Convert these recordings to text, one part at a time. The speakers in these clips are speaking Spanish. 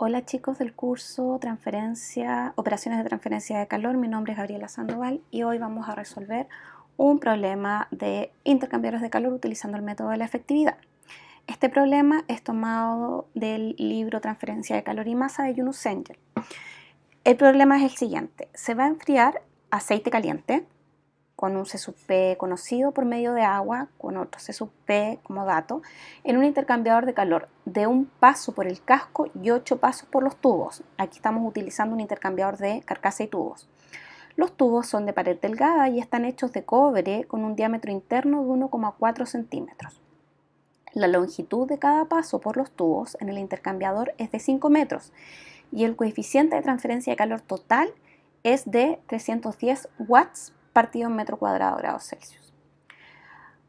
Hola chicos del curso Transferencia, Operaciones de Transferencia de Calor, mi nombre es Gabriela Sandoval y hoy vamos a resolver un problema de intercambiadores de calor utilizando el método de la efectividad. Este problema es tomado del libro Transferencia de Calor y Masa de Yunus Angel. El problema es el siguiente, se va a enfriar aceite caliente con un P conocido por medio de agua, con otro P como dato, en un intercambiador de calor de un paso por el casco y ocho pasos por los tubos. Aquí estamos utilizando un intercambiador de carcasa y tubos. Los tubos son de pared delgada y están hechos de cobre con un diámetro interno de 1,4 centímetros. La longitud de cada paso por los tubos en el intercambiador es de 5 metros y el coeficiente de transferencia de calor total es de 310 watts partido en metro cuadrado grados Celsius.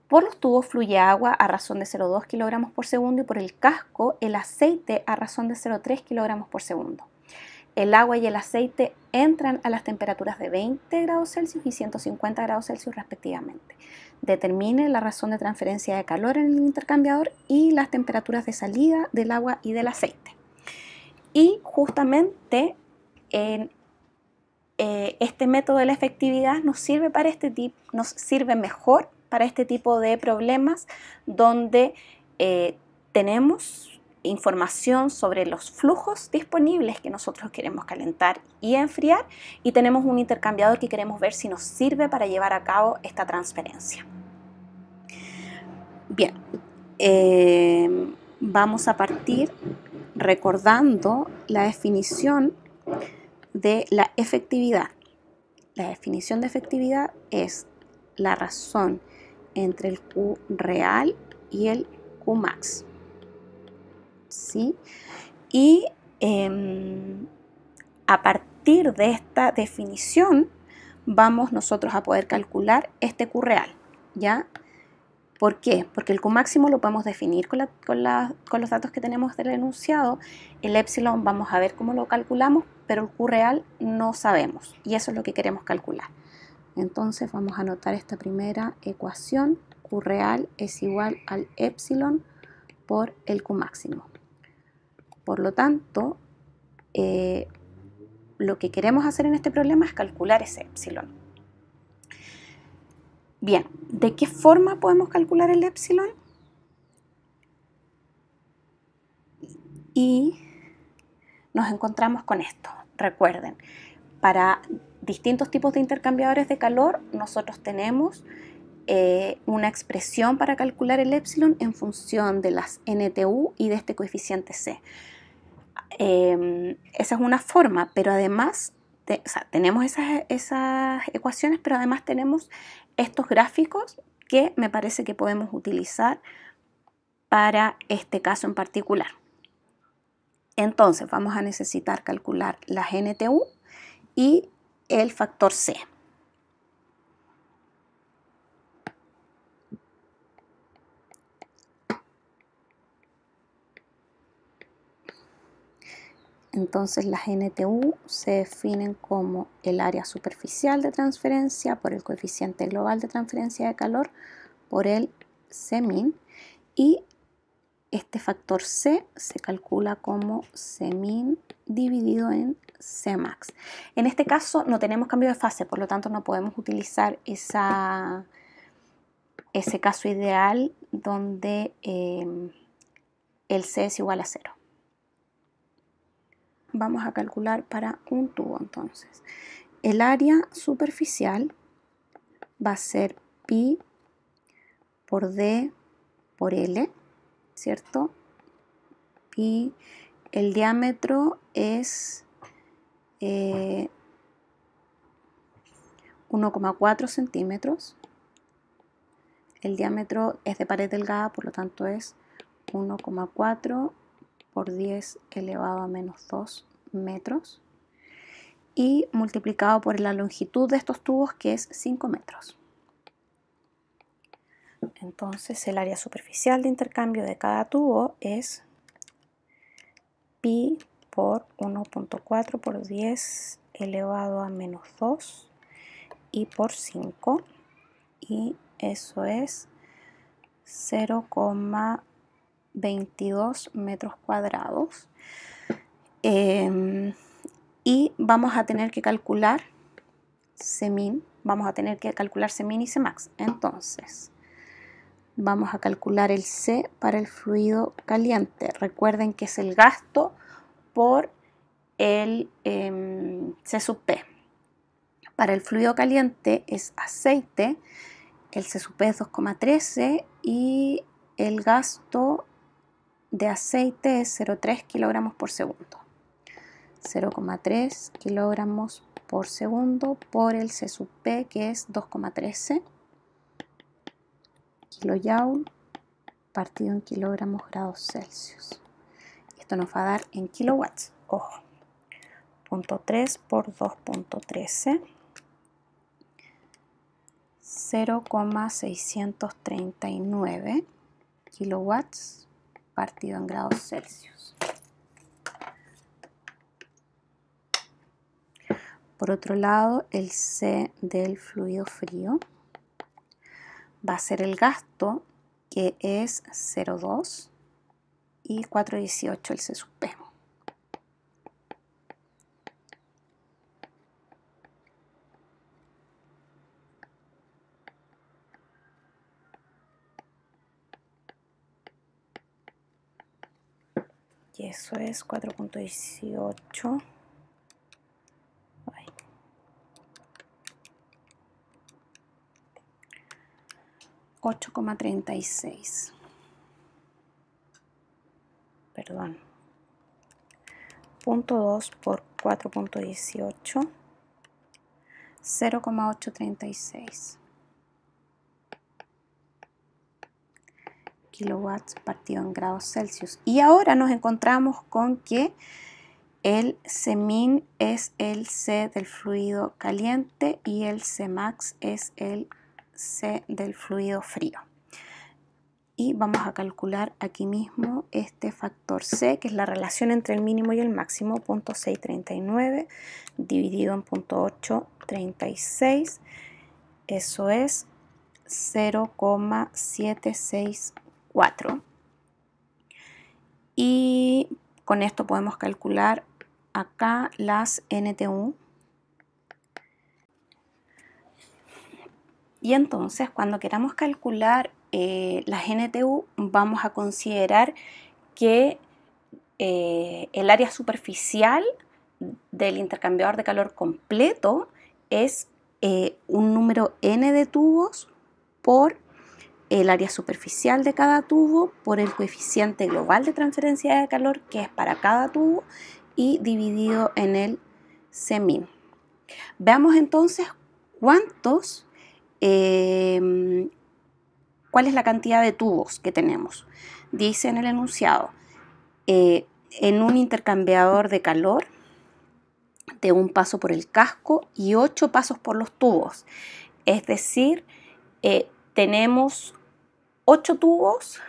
Por los tubos fluye agua a razón de 0,2 kilogramos por segundo y por el casco el aceite a razón de 0,3 kilogramos por segundo. El agua y el aceite entran a las temperaturas de 20 grados Celsius y 150 grados Celsius respectivamente. Determine la razón de transferencia de calor en el intercambiador y las temperaturas de salida del agua y del aceite. Y justamente en eh, este método de la efectividad nos sirve para este tipo, nos sirve mejor para este tipo de problemas donde eh, tenemos información sobre los flujos disponibles que nosotros queremos calentar y enfriar y tenemos un intercambiador que queremos ver si nos sirve para llevar a cabo esta transferencia. Bien, eh, vamos a partir recordando la definición de la efectividad. La definición de efectividad es la razón entre el Q real y el Q max. Y em, a partir de esta definición vamos nosotros a poder calcular este Q real. ¿Ya? ¿Por qué? Porque el Q máximo lo podemos definir con, los datos que tenemos del enunciado, el epsilon vamos a ver cómo lo calculamos, pero el Q real no sabemos y eso es lo que queremos calcular. Entonces vamos a anotar esta primera ecuación, Q real es igual al epsilon por el Q máximo. Por lo tanto, eh, lo que queremos hacer en este problema es calcular ese epsilon. Bien, ¿de qué forma podemos calcular el epsilon? Y nos encontramos con esto. Recuerden, para distintos tipos de intercambiadores de calor, nosotros tenemos eh, una expresión para calcular el epsilon en función de las NTU y de este coeficiente C. Em, esa es una forma, pero además tenemos esas, esas ecuaciones, pero además tenemos estos gráficos que me parece que podemos utilizar para este caso en particular. Entonces vamos a necesitar calcular la GNTU y el factor C. Entonces las NTU se definen como el área superficial de transferencia por el coeficiente global de transferencia de calor por el semin y este factor C se calcula como semin dividido en Cmax. En este caso no tenemos cambio de fase, por lo tanto no podemos utilizar esa, ese caso ideal donde eh, el C es igual a cero vamos a calcular para un tubo entonces. El área superficial va a ser pi por d por l, ¿cierto? Pi, el diámetro es 1,4 eh, centímetros. El diámetro es de pared delgada, por lo tanto es 1,4 por 10 elevado a menos 2 metros y multiplicado por la longitud de estos tubos que es 5 metros. Entonces el área superficial de intercambio de cada tubo es pi por 1.4 por 10 elevado a menos 2 y por 5 y eso es 0,22 metros cuadrados. Em, y vamos a tener que calcular semin, vamos a tener que calcular semin y semax. Entonces, vamos a calcular el C para el fluido caliente. Recuerden que es el gasto por el em, C sub Para el fluido caliente es aceite, el C sub es 2,13 y el gasto de aceite es 0,3 kilogramos por segundo. 0,3 kilogramos por segundo por el C que es 2,13 kilojoule partido en kilogramos grados Celsius. Esto nos va a dar en kilowatts, ojo, 0.3 por 2.13, 0,639 kilowatts partido en grados Celsius. Por otro lado, el C del fluido frío va a ser el gasto que es 0,2 y 4,18 el C sub P. Y eso es 4.18 8,36. Perdón. Punto 2 por 4.18. 0,836 kilowatts partido en grados Celsius. Y ahora nos encontramos con que el Cmin es el C del fluido caliente y el Cmax es el C del fluido frío. Y vamos a calcular aquí mismo este factor C, que es la relación entre el mínimo y el máximo, 0.639 dividido en 0.836. Eso es 0,764. Y con esto podemos calcular acá las NTU, Y entonces cuando queramos calcular eh, la NTU vamos a considerar que eh, el área superficial del intercambiador de calor completo es eh, un número n de tubos por el área superficial de cada tubo por el coeficiente global de transferencia de calor que es para cada tubo y dividido en el semin. Veamos entonces cuántos Em, cuál es la cantidad de tubos que tenemos. Dice en el enunciado, eh, en un intercambiador de calor, de un paso por el casco y ocho pasos por los tubos. Es decir, eh, tenemos ocho tubos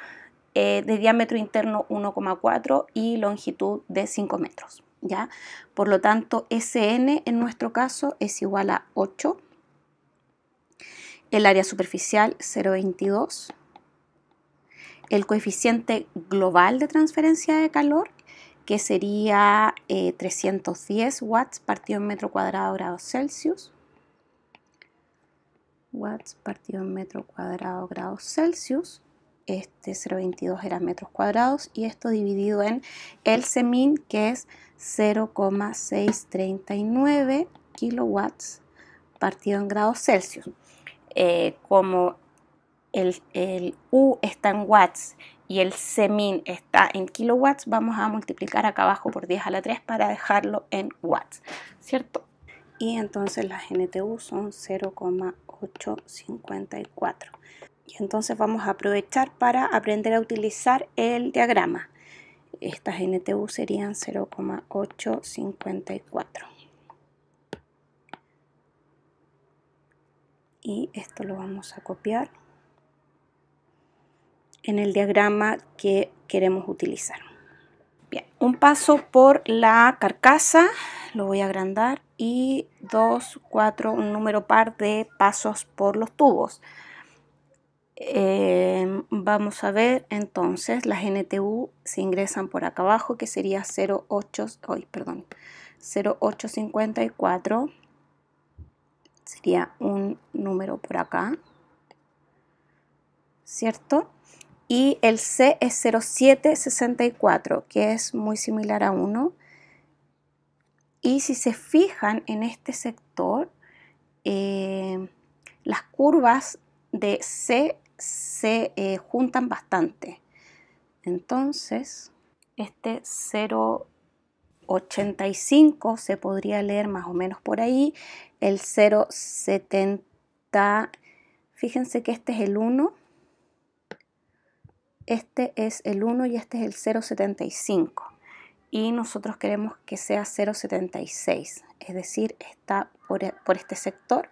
eh, de diámetro interno 1,4 y longitud de 5 metros. ¿ya? Por lo tanto, SN en nuestro caso es igual a 8 el área superficial 0,22, el coeficiente global de transferencia de calor, que sería 310 eh, watts partido en metro cuadrado grados Celsius, watts partido en metro cuadrado grados Celsius, este 0,22 era metros cuadrados y esto dividido en el semin que es 0,639 kilowatts partido en grados Celsius. Eh, como el, U está en watts y el semin está en kilowatts, vamos a multiplicar acá abajo por 10 a la 3 para dejarlo en watts, ¿cierto? Y entonces las NTU son 0,854. Y entonces vamos a aprovechar para aprender a utilizar el diagrama. Estas NTU serían 0,854. y esto lo vamos a copiar en el diagrama que queremos utilizar. Bien, un paso por la carcasa, lo voy a agrandar y dos, cuatro, un número par de pasos por los tubos. Eh, vamos a ver entonces las NTU se ingresan por acá abajo que sería 08, perdón, 0854 sería un número por acá, ¿cierto? Y el C es 0764, que es muy similar a 1. Y si se fijan en este sector, eh, las curvas de C se eh, juntan bastante. Entonces, este 0, 85 se podría leer más o menos por ahí, el 0,70, fíjense que este es el 1, este es el 1 y este es el 0,75 y nosotros queremos que sea 0,76, es decir, está por, este sector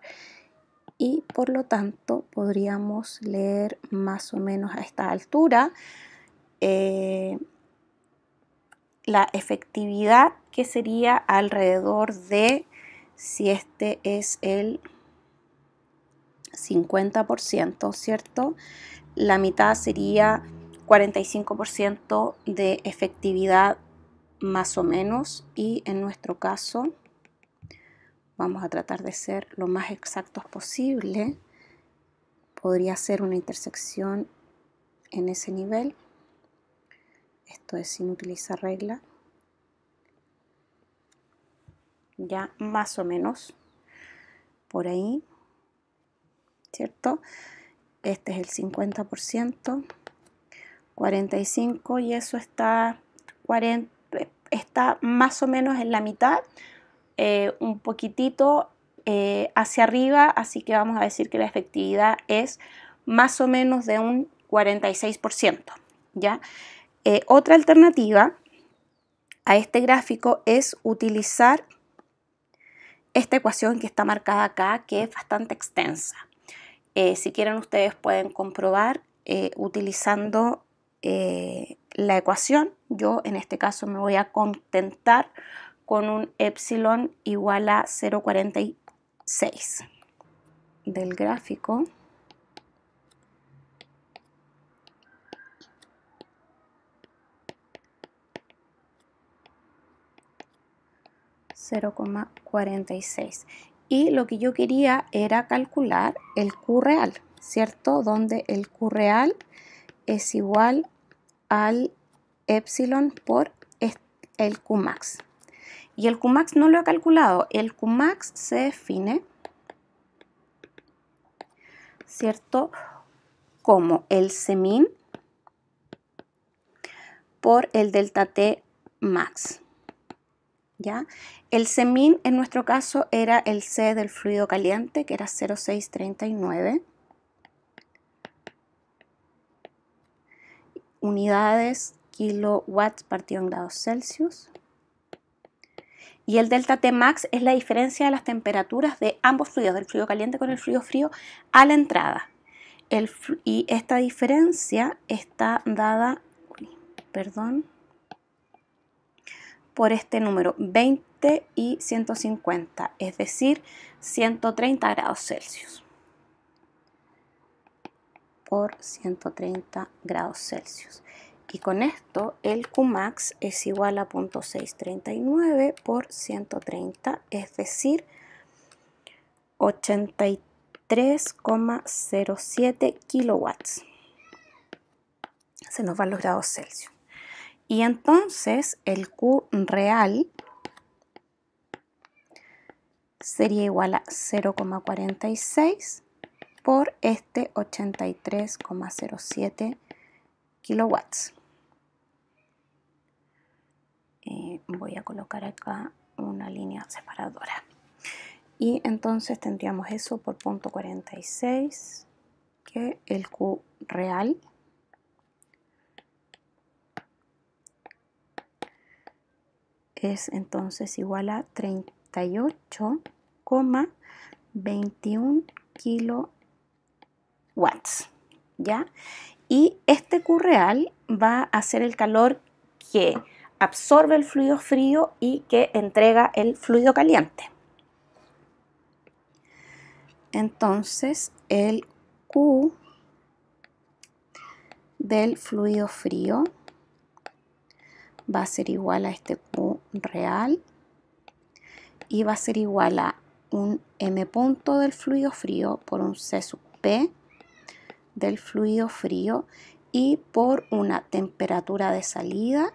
y por lo tanto podríamos leer más o menos a esta altura. Eh, la efectividad que sería alrededor de, si este es el 50%, ¿cierto? La mitad sería 45% de efectividad más o menos y en nuestro caso vamos a tratar de ser lo más exactos posible. Podría ser una intersección en ese nivel esto es sin utilizar regla ya más o menos por ahí cierto este es el 50% 45 y eso está 40 está más o menos en la mitad eh, un poquitito eh, hacia arriba así que vamos a decir que la efectividad es más o menos de un 46% ya eh, otra alternativa a este gráfico es utilizar esta ecuación que está marcada acá, que es bastante extensa. Eh, si quieren ustedes pueden comprobar eh, utilizando la ecuación. Yo en este caso me voy a contentar con un epsilon igual a 0,46 del gráfico. 0,46. Y lo que yo quería era calcular el Q real, ¿cierto? Donde el Q real es igual al epsilon por el Q max. Y el Q max no lo he calculado, el Q max se define, ¿cierto? Como el semin por el delta T max. ¿ya? El semín en nuestro caso era el C del fluido caliente, que era 0,639. Unidades kilowatts partido en grados Celsius. Y el delta T max es la diferencia de las temperaturas de ambos fluidos, del fluido caliente con el fluido frío, a la entrada. y esta diferencia está dada, perdón, por este número 20 y 150, es decir, 130 grados Celsius. Por 130 grados Celsius. Y con esto el Qmax es igual a 0.639 por 130, es decir, 83,07 kilowatts. Se nos van los grados Celsius. Y entonces el Q real sería igual a 0,46 por este 83,07 kilowatts. Eh, voy a colocar acá una línea separadora. Y entonces tendríamos eso por punto que el Q real es entonces igual a 38,21 kilowatts. ¿Ya? Y este Q real va a ser el calor que absorbe el fluido frío y que entrega el fluido caliente. Entonces, el Q del fluido frío va a ser igual a este Q real y va a ser igual a un m punto del fluido frío por un c sub p del fluido frío y por una temperatura de salida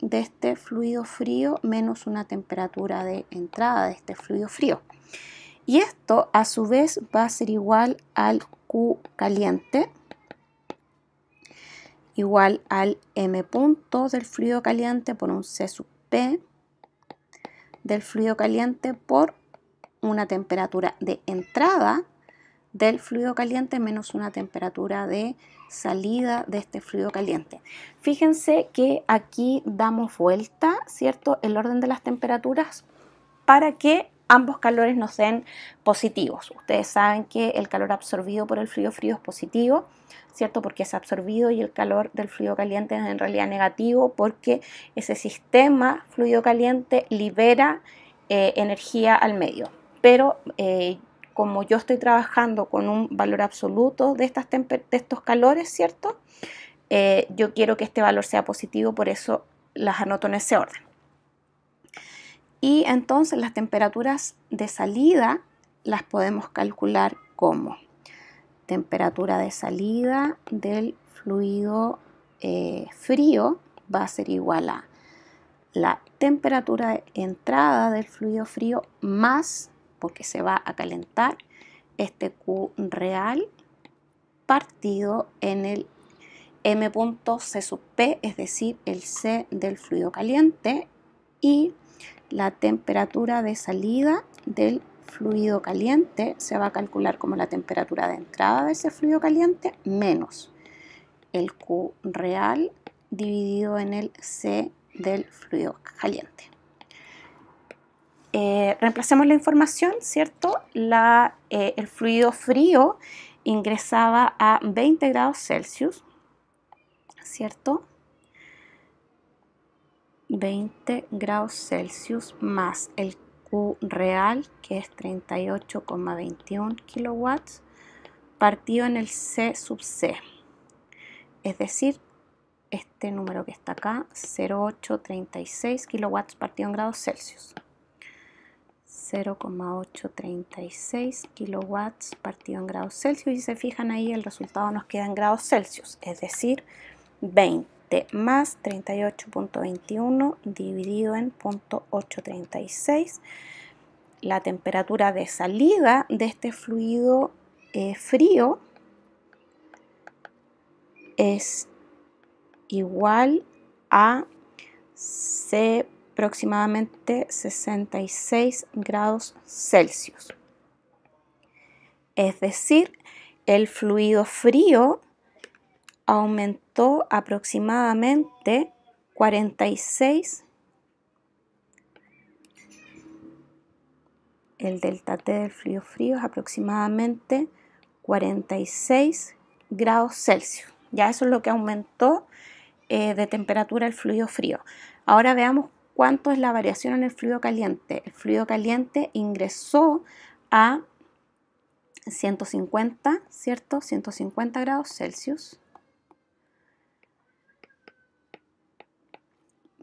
de este fluido frío menos una temperatura de entrada de este fluido frío. Y esto a su vez va a ser igual al Q caliente igual al m punto del fluido caliente por un C sub P del fluido caliente por una temperatura de entrada del fluido caliente menos una temperatura de salida de este fluido caliente. Fíjense que aquí damos vuelta, ¿cierto? El orden de las temperaturas para que ambos calores nos den positivos. Ustedes saben que el calor absorbido por el frío frío es positivo, ¿cierto? Porque es absorbido y el calor del frío caliente es en realidad negativo porque ese sistema fluido caliente libera eh, energía al medio. Pero eh, como yo estoy trabajando con un valor absoluto de, estas de estos calores, ¿cierto? Eh, yo quiero que este valor sea positivo, por eso las anoto en ese orden. Y entonces las temperaturas de salida las podemos calcular como temperatura de salida del fluido eh, frío va a ser igual a la temperatura de entrada del fluido frío más, porque se va a calentar, este Q real partido en el M punto C sub P, es decir, el C del fluido caliente y la temperatura de salida del fluido caliente se va a calcular como la temperatura de entrada de ese fluido caliente menos el Q real dividido en el C del fluido caliente. Eh, reemplacemos la información, ¿cierto? Eh, el fluido frío ingresaba a 20 grados Celsius, ¿cierto? 20 grados Celsius más el Q real que es 38,21 kilowatts partido en el C sub C es decir este número que está acá 0,836 kilowatts partido en grados Celsius 0,836 kilowatts partido en grados Celsius y se fijan ahí el resultado nos queda en grados Celsius es decir 20 más 38.21 dividido en 0.836. La temperatura de salida de este fluido eh, frío es igual a aproximadamente 66 grados Celsius. Es decir, el fluido frío aumentó aproximadamente 46 el delta T del fluido frío es aproximadamente 46 grados Celsius. Ya eso es lo que aumentó eh, de temperatura el fluido frío. Ahora veamos cuánto es la variación en el fluido caliente. El fluido caliente ingresó a 150, ¿cierto? 150 grados Celsius.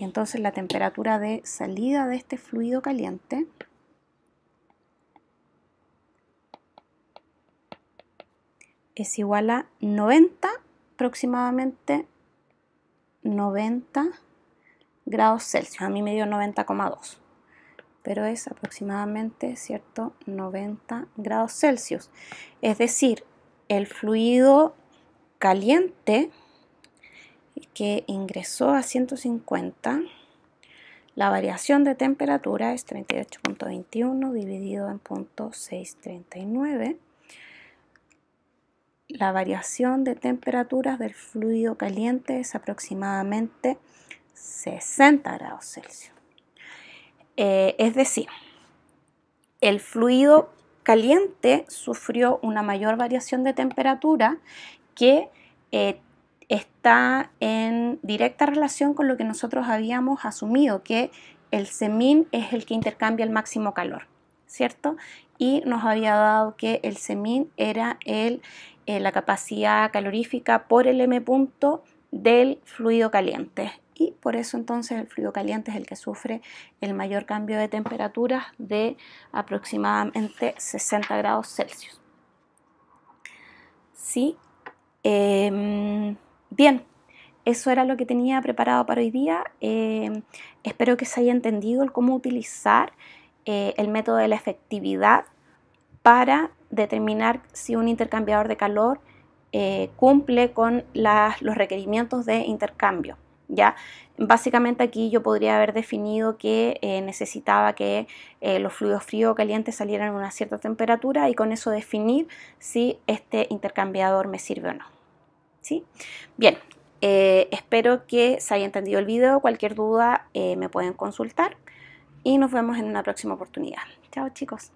y entonces la temperatura de salida de este fluido caliente es igual a 90 aproximadamente 90 grados Celsius. A mí me dio 90,2, pero es aproximadamente, ¿cierto? 90 grados Celsius. Es decir, el fluido caliente que ingresó a 150. La variación de temperatura es 38.21 dividido en 0.639. La variación de temperaturas del fluido caliente es aproximadamente 60 grados Celsius. Eh, es decir, el fluido caliente sufrió una mayor variación de temperatura que eh, está en directa relación con lo que nosotros habíamos asumido, que el semín es el que intercambia el máximo calor, ¿cierto? Y nos había dado que el semín era el, eh, la capacidad calorífica por el M punto del fluido caliente. Y por eso entonces el fluido caliente es el que sufre el mayor cambio de temperaturas de aproximadamente 60 grados Celsius. ¿Sí? Em, Bien, eso era lo que tenía preparado para hoy día. Eh, espero que se haya entendido el cómo utilizar eh, el método de la efectividad para determinar si un intercambiador de calor eh, cumple con los requerimientos de intercambio. ¿ya? Básicamente aquí yo podría haber definido que necesitaba que los fluidos frío o caliente salieran a una cierta temperatura y con eso definir si este intercambiador me sirve o no. Bien, eh, espero que se haya entendido el video. Cualquier duda eh, me pueden consultar y nos vemos en una próxima oportunidad. Chao chicos.